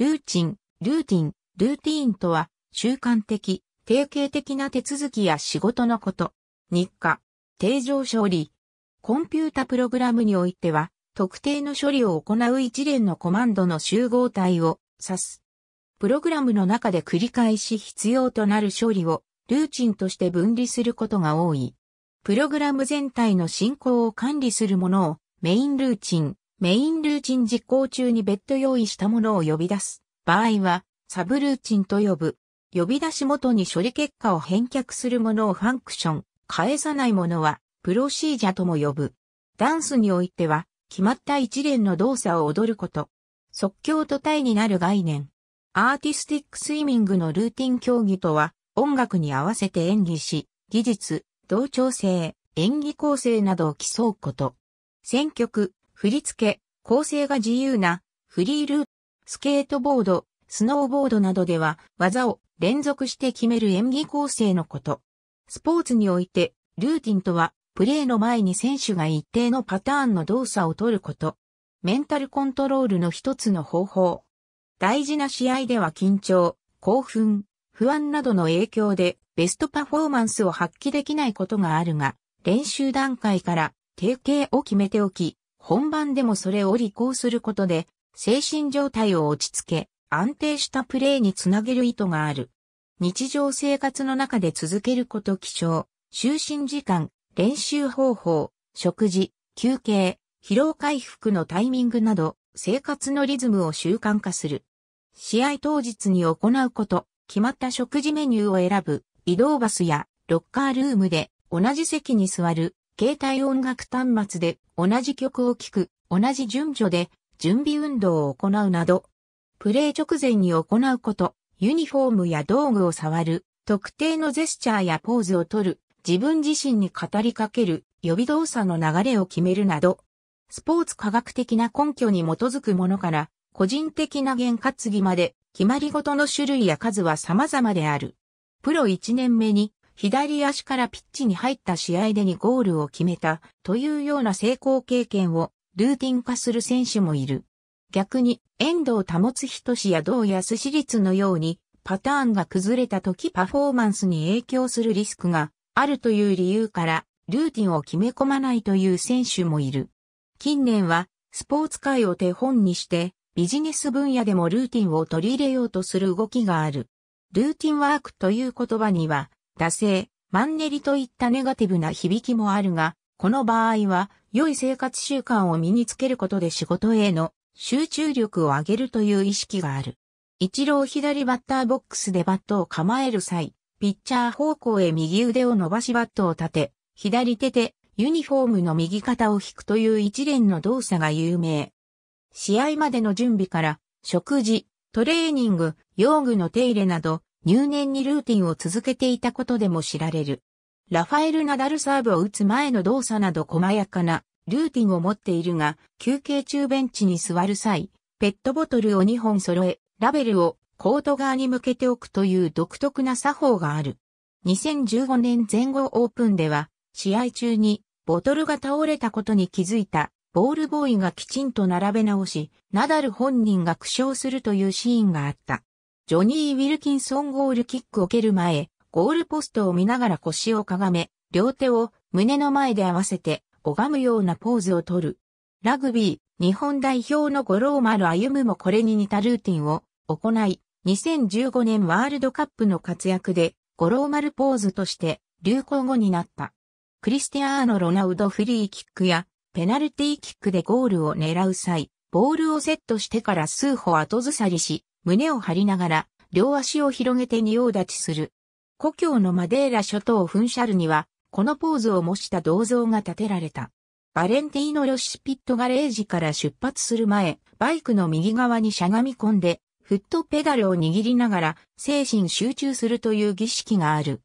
ルーチン、ルーティン、ルーティーンとは、習慣的、定型的な手続きや仕事のこと。日課、定常処理。コンピュータプログラムにおいては、特定の処理を行う一連のコマンドの集合体を指す。プログラムの中で繰り返し必要となる処理をルーチンとして分離することが多い。プログラム全体の進行を管理するものをメインルーチン、メインルーチン実行中に別途用意したものを呼び出す場合は、サブルーチンと呼ぶ。呼び出し元に処理結果を返却するものをファンクション、返さないものは、プロシージャとも呼ぶ。ダンスにおいては、決まった一連の動作を踊ること。即興と体になる概念。アーティスティックスイミングのルーティン競技とは、音楽に合わせて演技し、技術、同調性、演技構成などを競うこと。選曲、振り付け、構成が自由な、フリールート、スケートボード、スノーボードなどでは、技を連続して決める演技構成のこと。スポーツにおいて、ルーティンとは、プレーの前に選手が一定のパターンの動作を取ること。メンタルコントロールの一つの方法。大事な試合では緊張、興奮、不安などの影響でベストパフォーマンスを発揮できないことがあるが、練習段階から定型を決めておき、本番でもそれを履行することで、精神状態を落ち着け、安定したプレーにつなげる意図がある。日常生活の中で続けること気象、就寝時間、練習方法、食事、休憩、疲労回復のタイミングなど、生活のリズムを習慣化する。試合当日に行うこと、決まった食事メニューを選ぶ、移動バスやロッカールームで同じ席に座る、携帯音楽端末で同じ曲を聴く、同じ順序で準備運動を行うなど、プレイ直前に行うこと、ユニフォームや道具を触る、特定のジェスチャーやポーズをとる、自分自身に語りかける、予備動作の流れを決めるなど、スポーツ科学的な根拠に基づくものから、個人的な原担ぎまで、決まりごとの種類や数は様々である。プロ1年目に左足からピッチに入った試合でにゴールを決めたというような成功経験をルーティン化する選手もいる。逆に、遠藤保つ人志や同安市立のように、パターンが崩れた時パフォーマンスに影響するリスクがあるという理由から、ルーティンを決め込まないという選手もいる。近年は、スポーツ界を手本にして、ビジネス分野でもルーティンを取り入れようとする動きがある。ルーティンワークという言葉には、惰性、マンネリといったネガティブな響きもあるが、この場合は、良い生活習慣を身につけることで仕事への集中力を上げるという意識がある。一郎左バッターボックスでバットを構える際、ピッチャー方向へ右腕を伸ばしバットを立て、左手でユニフォームの右肩を引くという一連の動作が有名。試合までの準備から、食事、トレーニング、用具の手入れなど、入念にルーティンを続けていたことでも知られる。ラファエル・ナダルサーブを打つ前の動作など細やかなルーティンを持っているが、休憩中ベンチに座る際、ペットボトルを2本揃え、ラベルをコート側に向けておくという独特な作法がある。2015年前後オープンでは、試合中にボトルが倒れたことに気づいたボールボーイがきちんと並べ直し、ナダル本人が苦笑するというシーンがあった。ジョニー・ウィルキンソンゴールキックを蹴る前、ゴールポストを見ながら腰をかがめ、両手を胸の前で合わせて拝むようなポーズをとる。ラグビー、日本代表の五郎丸歩夢もこれに似たルーティンを行い、2015年ワールドカップの活躍で、五郎丸ポーズとして流行語になった。クリスティアーノ・ロナウドフリーキックやペナルティーキックでゴールを狙う際、ボールをセットしてから数歩後ずさりし、胸を張りながら、両足を広げて仁王立ちする。故郷のマデーラ諸島フンシャルには、このポーズを模した銅像が建てられた。バレンティーノ・ロシピットガレージから出発する前、バイクの右側にしゃがみ込んで、フットペダルを握りながら精神集中するという儀式がある。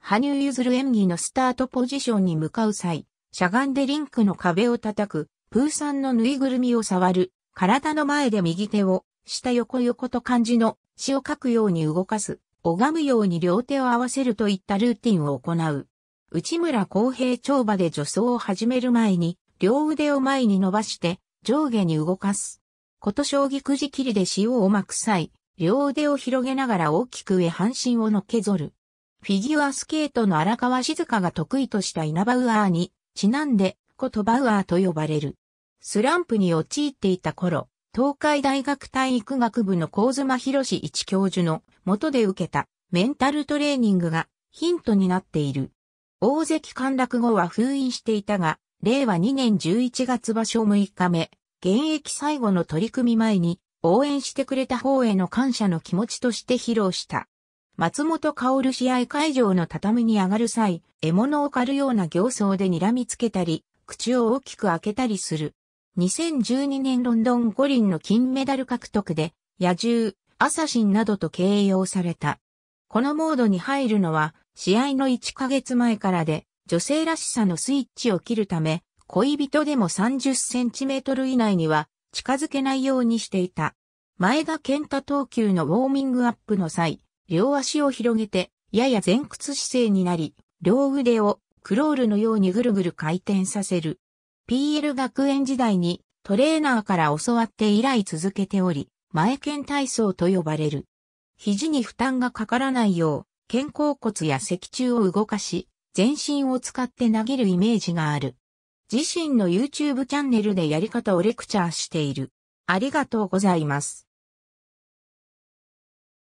羽生譲る演技のスタートポジションに向かう際、しゃがんでリンクの壁を叩く、プーさんのぬいぐるみを触る、体の前で右手を下横横と漢字の詩を書くように動かす、拝むように両手を合わせるといったルーティンを行う。内村公平跳馬で助走を始める前に、両腕を前に伸ばして上下に動かす。こと将棋くじ切りで塩をまく際、両腕を広げながら大きく上半身をのけぞる。フィギュアスケートの荒川静香が得意とした稲葉バウアーに、ちなんで、ことバウアーと呼ばれる。スランプに陥っていた頃、東海大学体育学部の高妻博士一教授の元で受けたメンタルトレーニングがヒントになっている。大関陥落後は封印していたが、令和2年11月場所6日目、現役最後の取り組み前に、応援してくれた方への感謝の気持ちとして披露した。松本薫試合会場の畳に上がる際、獲物を狩るような形相で睨みつけたり、口を大きく開けたりする。2012年ロンドン五輪の金メダル獲得で、野獣、アサシンなどと形容された。このモードに入るのは、試合の1ヶ月前からで、女性らしさのスイッチを切るため、恋人でも30センチメートル以内には近づけないようにしていた。前田健太投球のウォーミングアップの際、両足を広げて、やや前屈姿勢になり、両腕をクロールのようにぐるぐる回転させる。PL 学園時代にトレーナーから教わって以来続けており、前剣体操と呼ばれる。肘に負担がかからないよう、肩甲骨や脊柱を動かし、全身を使って投げるイメージがある。自身の YouTube チャンネルでやり方をレクチャーしている。ありがとうございます。